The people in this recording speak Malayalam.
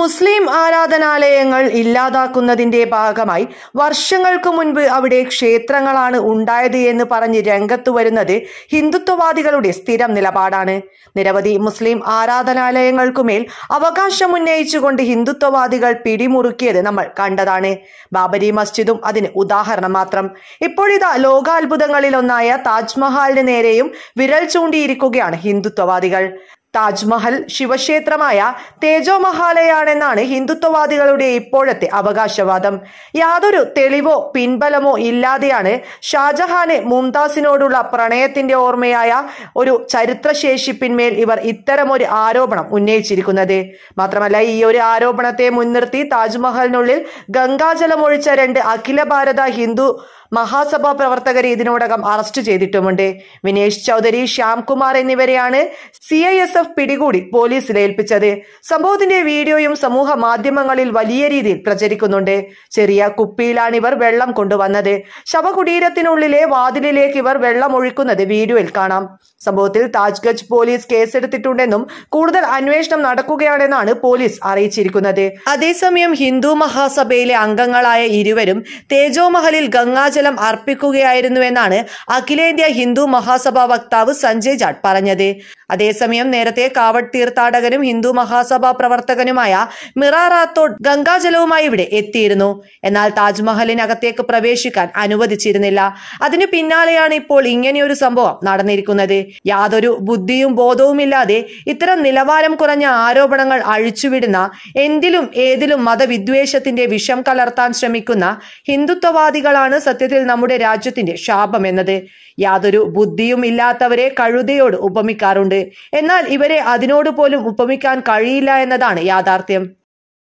മുസ്ലിം ആരാധനാലയങ്ങൾ ഇല്ലാതാക്കുന്നതിന്റെ ഭാഗമായി വർഷങ്ങൾക്ക് മുൻപ് അവിടെ ക്ഷേത്രങ്ങളാണ് ഉണ്ടായത് എന്ന് പറഞ്ഞ് രംഗത്തു വരുന്നത് ഹിന്ദുത്വവാദികളുടെ സ്ഥിരം നിലപാടാണ് നിരവധി മുസ്ലിം ആരാധനാലയങ്ങൾക്കുമേൽ അവകാശമുന്നയിച്ചുകൊണ്ട് ഹിന്ദുത്വവാദികൾ പിടിമുറുക്കിയത് നമ്മൾ കണ്ടതാണ് ബാബരി മസ്ജിദും അതിന് ഉദാഹരണം മാത്രം ഇപ്പോഴിതാ ലോകാത്ഭുതങ്ങളിലൊന്നായ താജ്മഹാലിന് നേരെയും വിരൽ ചൂണ്ടിയിരിക്കുകയാണ് ഹിന്ദുത്വവാദികൾ താജ്മഹൽ ശിവക്ഷേത്രമായ തേജോമഹാലയാണെന്നാണ് ഹിന്ദുത്വവാദികളുടെ ഇപ്പോഴത്തെ അവകാശവാദം യാതൊരു തെളിവോ പിൻബലമോ ഇല്ലാതെയാണ് ഷാജഹാന് മുംതാസിനോടുള്ള പ്രണയത്തിന്റെ ഓർമ്മയായ ഒരു ചരിത്രശേഷിപ്പിന്മേൽ ഇവർ ഇത്തരമൊരു ആരോപണം ഉന്നയിച്ചിരിക്കുന്നത് മാത്രമല്ല ഈ ഒരു ആരോപണത്തെ മുൻനിർത്തി താജ്മഹലിനുള്ളിൽ ഗംഗാജലമൊഴിച്ച രണ്ട് അഖില ഭാരത ഹിന്ദു മഹാസഭാ പ്രവർത്തകരെ ഇതിനോടകം അറസ്റ്റ് ചെയ്തിട്ടുമുണ്ട് വിനേഷ് ചൗധരി ശ്യാംകുമാർ എന്നിവരെയാണ് സി ഐ എസ് എഫ് പിടികൂടി പോലീസിൽ ഏൽപ്പിച്ചത് സംഭവത്തിന്റെ വീഡിയോയും സമൂഹ മാധ്യമങ്ങളിൽ വലിയ രീതിയിൽ പ്രചരിക്കുന്നുണ്ട് ചെറിയ കുപ്പിയിലാണ് ഇവർ വെള്ളം കൊണ്ടുവന്നത് ശവകുടീരത്തിനുള്ളിലെ വാതിലിലേക്ക് ഇവർ വെള്ളം ഒഴിക്കുന്നത് വീഡിയോയിൽ കാണാം സംഭവത്തിൽ താജ്ഗജ് പോലീസ് കേസെടുത്തിട്ടുണ്ടെന്നും കൂടുതൽ അന്വേഷണം നടക്കുകയാണെന്നാണ് പോലീസ് അറിയിച്ചിരിക്കുന്നത് അതേസമയം ഹിന്ദു മഹാസഭയിലെ അംഗങ്ങളായ ഇരുവരും തേജോമഹലിൽ ഗംഗാജ അർപ്പിക്കുകയായിരുന്നു അർപ്പിക്കുകയായിരുന്നുവെന്നാണ് അഖിലേന്ത്യാ ഹിന്ദു മഹാസഭ വക്താവ് സഞ്ജയ് ജാട്ട് പറഞ്ഞത് അതേസമയം നേരത്തെ കാവട് തീർത്ഥാടകനും ഹിന്ദു മഹാസഭാ പ്രവർത്തകനുമായ മിറ റാത്തോഡ് ഗംഗാജലവുമായി ഇവിടെ എത്തിയിരുന്നു എന്നാൽ താജ്മഹലിനകത്തേക്ക് പ്രവേശിക്കാൻ അനുവദിച്ചിരുന്നില്ല അതിനു പിന്നാലെയാണ് ഇപ്പോൾ ഇങ്ങനെയൊരു സംഭവം നടന്നിരിക്കുന്നത് യാതൊരു ബുദ്ധിയും ബോധവുമില്ലാതെ ഇത്തരം നിലവാരം കുറഞ്ഞ ആരോപണങ്ങൾ അഴിച്ചുവിടുന്ന എന്തിലും ഏതിലും മതവിദ്വേഷത്തിന്റെ വിഷം കലർത്താൻ ശ്രമിക്കുന്ന ഹിന്ദുത്വവാദികളാണ് സത്യ സത്യത്തിൽ നമ്മുടെ രാജ്യത്തിന്റെ ശാപം എന്നത് യാതൊരു ബുദ്ധിയും ഇല്ലാത്തവരെ കഴുതയോട് ഉപമിക്കാറുണ്ട് എന്നാൽ ഇവരെ അതിനോട് പോലും ഉപമിക്കാൻ കഴിയില്ല എന്നതാണ് യാഥാർത്ഥ്യം